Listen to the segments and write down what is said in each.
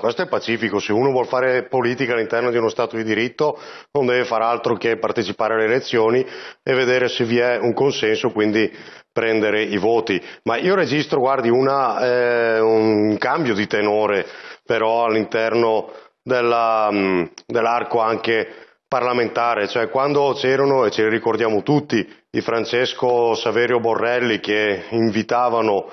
questo è pacifico, se uno vuole fare politica all'interno di uno Stato di diritto non deve fare altro che partecipare alle elezioni e vedere se vi è un consenso, quindi prendere i voti. Ma io registro, guardi, una, eh, un cambio di tenore però all'interno della, mm, dell'arco anche parlamentare, cioè quando c'erano, e ce li ricordiamo tutti, di Francesco Saverio Borrelli che invitavano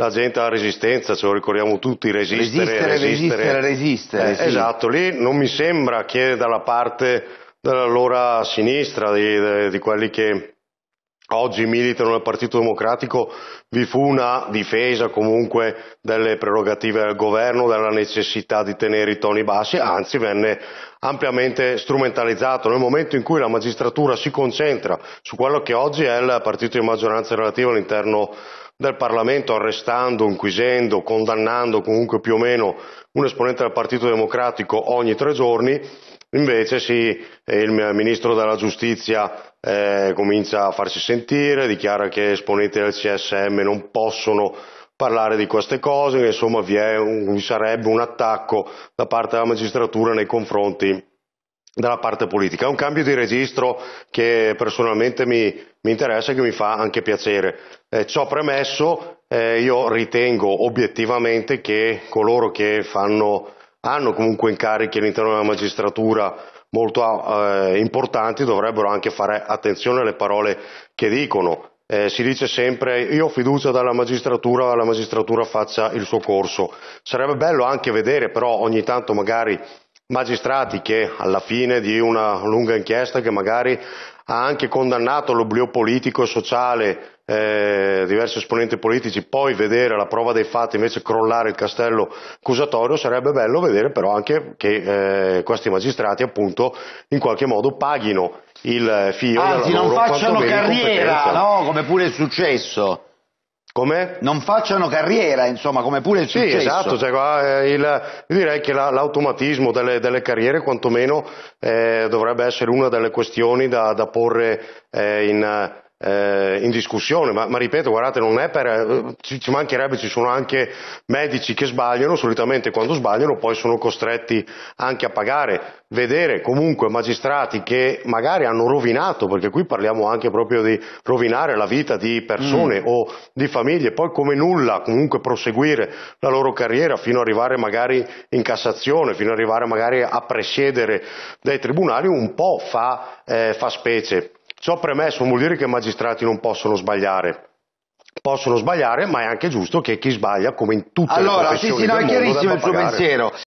la gente ha resistenza, ce lo ricordiamo tutti, resistere, resistere, resistere, resistere. Eh, resistere eh, sì. Esatto, lì non mi sembra che dalla parte dell'allora sinistra, di, di quelli che oggi militano nel Partito Democratico, vi fu una difesa comunque delle prerogative del governo, della necessità di tenere i toni bassi, anzi venne ampiamente strumentalizzato nel momento in cui la magistratura si concentra su quello che oggi è il partito di maggioranza relativa all'interno del Parlamento, arrestando, inquisendo, condannando comunque più o meno un esponente del Partito Democratico ogni tre giorni, Invece sì, il ministro della giustizia eh, comincia a farsi sentire, dichiara che esponenti del CSM non possono parlare di queste cose, che insomma vi, un, vi sarebbe un attacco da parte della magistratura nei confronti della parte politica. È un cambio di registro che personalmente mi, mi interessa e che mi fa anche piacere. Eh, ciò premesso, eh, io ritengo obiettivamente che coloro che fanno, hanno comunque incarichi all'interno della magistratura molto eh, importanti dovrebbero anche fare attenzione alle parole che dicono. Eh, si dice sempre io ho fiducia dalla magistratura, la magistratura faccia il suo corso. Sarebbe bello anche vedere però ogni tanto magari magistrati che alla fine di una lunga inchiesta che magari ha anche condannato l'oblio politico e sociale eh, diversi esponenti politici, poi vedere la prova dei fatti invece crollare il castello accusatorio, sarebbe bello vedere però anche che eh, questi magistrati appunto in qualche modo paghino il figlio Anzi, non loro, facciano carriera, no? Come pure è successo. Come? Non facciano carriera, insomma, come pure è successo. Sì, esatto, cioè, eh, il, io direi che l'automatismo delle, delle, carriere quantomeno eh, dovrebbe essere una delle questioni da, da porre eh, in eh, in discussione, ma, ma, ripeto, guardate, non è per, eh, ci, ci, mancherebbe, ci sono anche medici che sbagliano, solitamente quando sbagliano poi sono costretti anche a pagare, vedere comunque magistrati che magari hanno rovinato, perché qui parliamo anche proprio di rovinare la vita di persone mm. o di famiglie, poi come nulla comunque proseguire la loro carriera fino ad arrivare magari in Cassazione, fino ad arrivare magari a presiedere dai tribunali, un po' fa, eh, fa specie. Ciò premesso vuol dire che i magistrati non possono sbagliare, possono sbagliare, ma è anche giusto che chi sbaglia, come in tutte allora, le professioni sì, sì, no, è chiarissimo il suo pensiero.